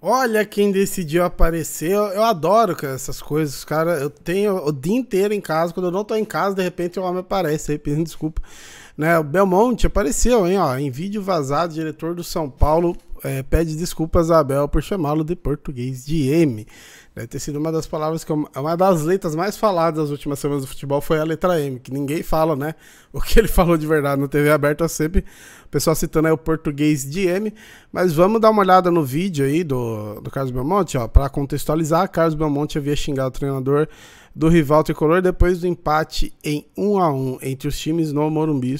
Olha quem decidiu aparecer. Eu, eu adoro cara, essas coisas, cara. Eu tenho o dia inteiro em casa. Quando eu não tô em casa, de repente o homem aparece aí pedindo desculpa. Né? O Belmonte apareceu, hein? Ó, em vídeo vazado, diretor do São Paulo é, pede desculpas a Abel por chamá-lo de português de M. Deve ter sido uma das palavras que eu, uma das letras mais faladas nas últimas semanas do futebol foi a letra M, que ninguém fala, né? O que ele falou de verdade na TV aberta sempre, o pessoal citando aí o português de M, mas vamos dar uma olhada no vídeo aí do, do Carlos Belmonte, ó, para contextualizar, Carlos Belmonte havia xingado o treinador do rival tricolor depois do empate em 1 a 1 entre os times no Morumbi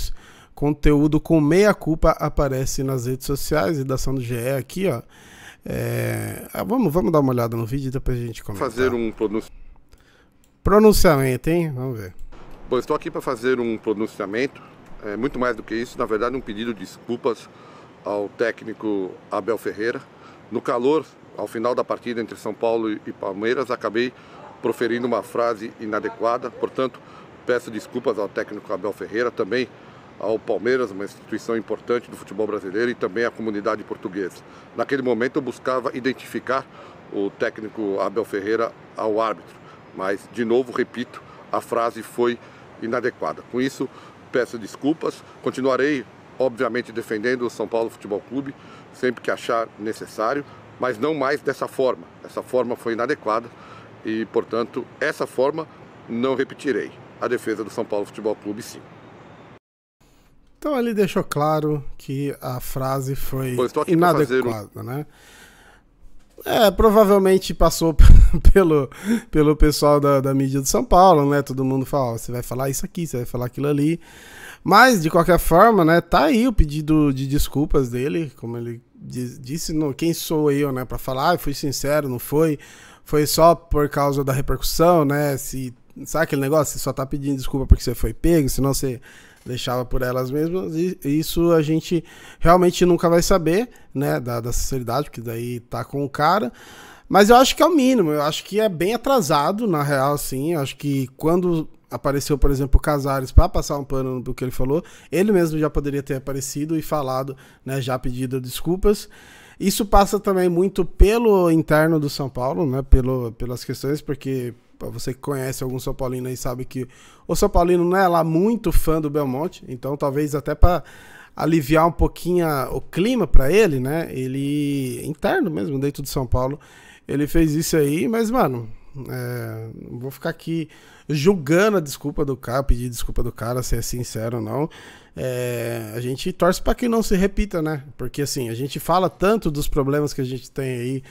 conteúdo com meia culpa aparece nas redes sociais, redação do GE aqui, ó. É, ah, vamos, vamos dar uma olhada no vídeo e depois a gente começa. Fazer um pronunci... pronunciamento, hein? Vamos ver. Bom, estou aqui para fazer um pronunciamento, é, muito mais do que isso, na verdade um pedido de desculpas ao técnico Abel Ferreira. No calor, ao final da partida entre São Paulo e Palmeiras, acabei proferindo uma frase inadequada, portanto, peço desculpas ao técnico Abel Ferreira, também ao Palmeiras, uma instituição importante do futebol brasileiro e também à comunidade portuguesa. Naquele momento eu buscava identificar o técnico Abel Ferreira ao árbitro, mas de novo repito, a frase foi inadequada. Com isso, peço desculpas, continuarei obviamente defendendo o São Paulo Futebol Clube sempre que achar necessário, mas não mais dessa forma. Essa forma foi inadequada e, portanto, essa forma não repetirei. A defesa do São Paulo Futebol Clube, sim. Então ele deixou claro que a frase foi inadequada, um... né? É, provavelmente passou pelo, pelo pessoal da, da mídia de São Paulo, né? Todo mundo fala, ó, você vai falar isso aqui, você vai falar aquilo ali. Mas, de qualquer forma, né? Tá aí o pedido de desculpas dele, como ele disse, no, quem sou eu, né? Pra falar, ah, fui sincero, não foi. Foi só por causa da repercussão, né? Se, sabe aquele negócio? Você só tá pedindo desculpa porque você foi pego, senão você deixava por elas mesmas, e isso a gente realmente nunca vai saber, né, da, da sinceridade, porque daí tá com o cara. Mas eu acho que é o mínimo, eu acho que é bem atrasado, na real, assim. Eu acho que quando apareceu, por exemplo, o Casares para passar um pano no que ele falou, ele mesmo já poderia ter aparecido e falado, né, já pedido desculpas. Isso passa também muito pelo interno do São Paulo, né, pelo, pelas questões, porque para você que conhece algum São Paulino aí, sabe que o São Paulino não é lá muito fã do Belmonte, então talvez até para aliviar um pouquinho o clima para ele, né? Ele, interno mesmo, dentro de São Paulo, ele fez isso aí, mas, mano, é, vou ficar aqui julgando a desculpa do cara, pedir desculpa do cara, se é sincero ou não. É, a gente torce para que não se repita, né? Porque, assim, a gente fala tanto dos problemas que a gente tem aí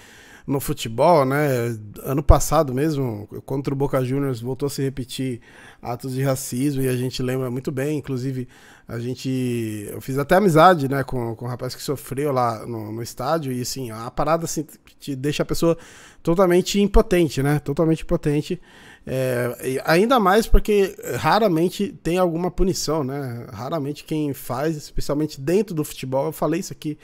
no futebol, né? Ano passado mesmo, contra o Boca Juniors, voltou a se repetir atos de racismo e a gente lembra muito bem, inclusive a gente. Eu fiz até amizade, né, com, com um rapaz que sofreu lá no, no estádio e assim, a parada assim, te deixa a pessoa totalmente impotente, né? Totalmente impotente. É, ainda mais porque raramente tem alguma punição, né? Raramente quem faz, especialmente dentro do futebol, eu falei isso aqui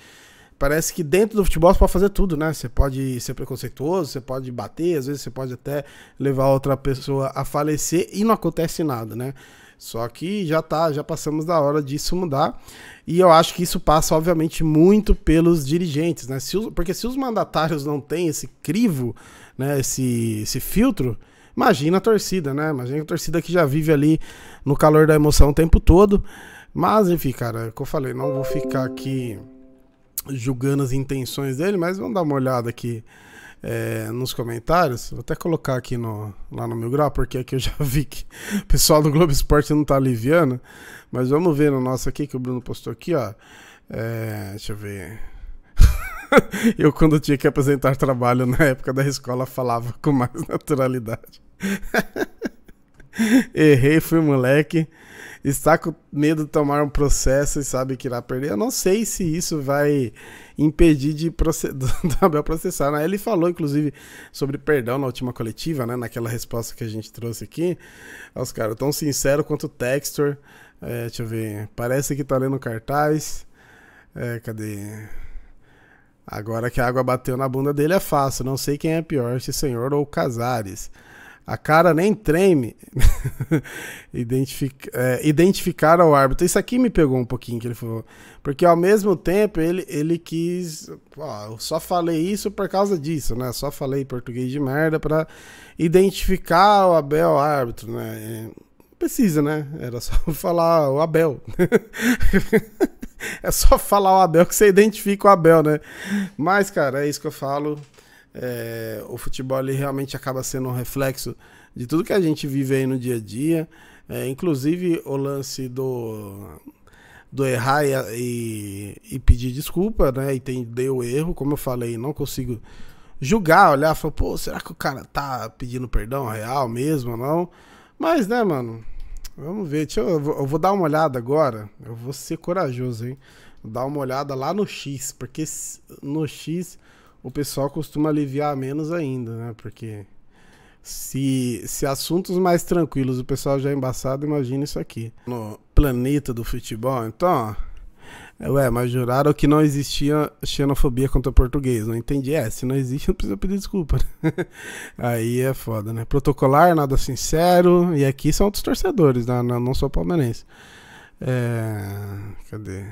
parece que dentro do futebol você pode fazer tudo, né? Você pode ser preconceituoso, você pode bater, às vezes você pode até levar outra pessoa a falecer e não acontece nada, né? Só que já tá, já passamos da hora disso mudar. E eu acho que isso passa, obviamente, muito pelos dirigentes, né? Se os, porque se os mandatários não têm esse crivo, né? Esse, esse filtro, imagina a torcida, né? Imagina a torcida que já vive ali no calor da emoção o tempo todo. Mas, enfim, cara, como é eu falei, não vou ficar aqui julgando as intenções dele, mas vamos dar uma olhada aqui é, nos comentários. Vou até colocar aqui no, lá no meu grau, porque aqui eu já vi que o pessoal do Globo Esporte não tá aliviando. Mas vamos ver no nosso aqui que o Bruno postou aqui, ó. É, deixa eu ver. eu, quando tinha que apresentar trabalho na época da escola, falava com mais naturalidade. Errei, fui moleque. Está com medo de tomar um processo e sabe que irá perder. Eu não sei se isso vai impedir de do Abel processar. Né? Ele falou, inclusive, sobre perdão na última coletiva, né? naquela resposta que a gente trouxe aqui. Ah, os caras tão sincero quanto o Textor. É, deixa eu ver. Parece que tá lendo cartaz. É, cadê? Agora que a água bateu na bunda dele é fácil. Não sei quem é pior, se senhor ou Casares a cara nem treme. Identific, é, identificar o árbitro. Isso aqui me pegou um pouquinho que ele falou. Porque ao mesmo tempo ele, ele quis. eu só falei isso por causa disso, né? Só falei português de merda para identificar o Abel árbitro, né? É, precisa, né? Era só falar o Abel. é só falar o Abel que você identifica o Abel, né? Mas, cara, é isso que eu falo. É, o futebol ele realmente acaba sendo um reflexo de tudo que a gente vive aí no dia a dia, é, inclusive o lance do do errar e, e, e, pedir desculpa, né? tem deu erro, como eu falei, não consigo julgar, olhar, falar, pô, será que o cara tá pedindo perdão real mesmo ou não? Mas, né, mano, vamos ver. Deixa eu, eu vou dar uma olhada agora. Eu vou ser corajoso, hein? dar uma olhada lá no X, porque no X o pessoal costuma aliviar menos ainda, né? Porque se, se assuntos mais tranquilos o pessoal já é embaçado, imagina isso aqui. No planeta do futebol, então. Ué, mas juraram que não existia xenofobia contra português. Não entendi. É, se não existe, não precisa pedir desculpa. Né? Aí é foda, né? Protocolar, nada sincero. E aqui são outros torcedores, né? não, não sou palmeirense. É... Cadê?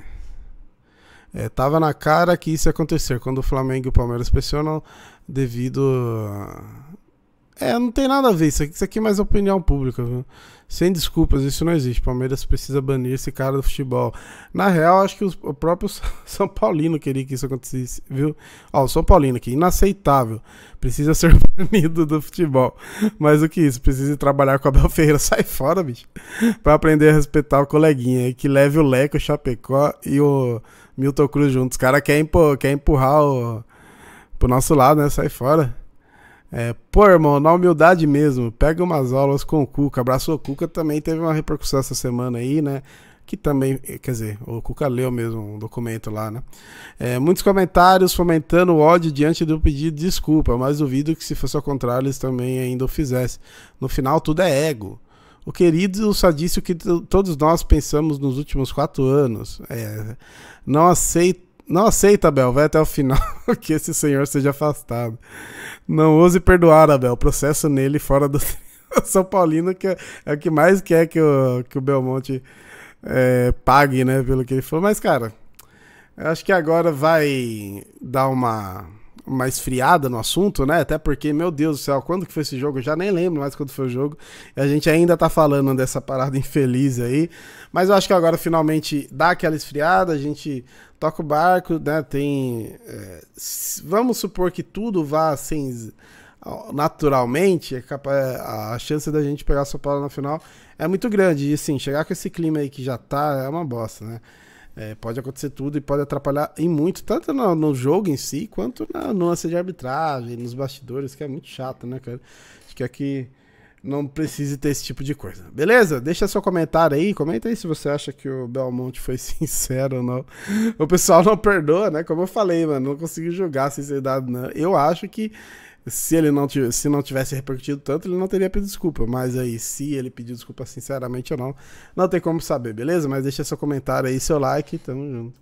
É, tava na cara que isso ia acontecer quando o Flamengo e o Palmeiras pressionam devido. É, não tem nada a ver. Isso aqui, isso aqui é mais opinião pública. Viu? Sem desculpas, isso não existe. Palmeiras precisa banir esse cara do futebol. Na real, acho que os, o próprio São Paulino queria que isso acontecesse, viu? Ó, o São Paulino aqui, inaceitável. Precisa ser banido do futebol. Mas o que isso? Precisa trabalhar com a Abel Ferreira. Sai fora, bicho. pra aprender a respeitar o coleguinha. Que leve o Leco, o Chapecó e o Milton Cruz junto. Os caras querem empurrar, quer empurrar o, pro nosso lado, né? Sai fora. É, pô, irmão, na humildade mesmo, pega umas aulas com o Cuca. Abraço o Cuca também teve uma repercussão essa semana aí, né? Que também, eh, quer dizer, o Cuca leu mesmo um documento lá, né? É, muitos comentários fomentando o ódio diante do pedido de desculpa, mas duvido que se fosse ao contrário eles também ainda o fizessem. No final, tudo é ego. O querido e o o que todos nós pensamos nos últimos quatro anos. É, não aceita. Não aceita, Abel. Vai até o final que esse senhor seja afastado. Não ouse perdoar, Abel. Processo nele fora do São Paulino, que é, é, o que mais quer que o, que o Belmonte é, pague, né? Pelo que ele falou. Mas, cara, acho que agora vai dar uma mais friada no assunto, né? Até porque, meu Deus do céu, quando que foi esse jogo? Eu já nem lembro mais quando foi o jogo. E a gente ainda tá falando dessa parada infeliz aí. Mas eu acho que agora finalmente dá aquela esfriada, a gente toca o barco, né? Tem. É, vamos supor que tudo vá assim. Naturalmente, é a chance da gente pegar sua Paulo na final é muito grande. E assim, chegar com esse clima aí que já tá é uma bosta, né? É, pode acontecer tudo e pode atrapalhar em muito, tanto no, no jogo em si, quanto na, no lance de arbitragem, nos bastidores, que é muito chato, né, cara? Acho que aqui não precise ter esse tipo de coisa. Beleza? Deixa seu comentário aí, comenta aí se você acha que o Belmonte foi sincero ou não. O pessoal não perdoa, né? Como eu falei, mano, não consigo julgar a sinceridade, não. Eu acho que se ele não, tivesse, se não tivesse repercutido tanto, ele não teria pedido desculpa. Mas aí, se ele pediu desculpa sinceramente ou não, não tem como saber, beleza? Mas deixa seu comentário aí, seu like, tamo junto.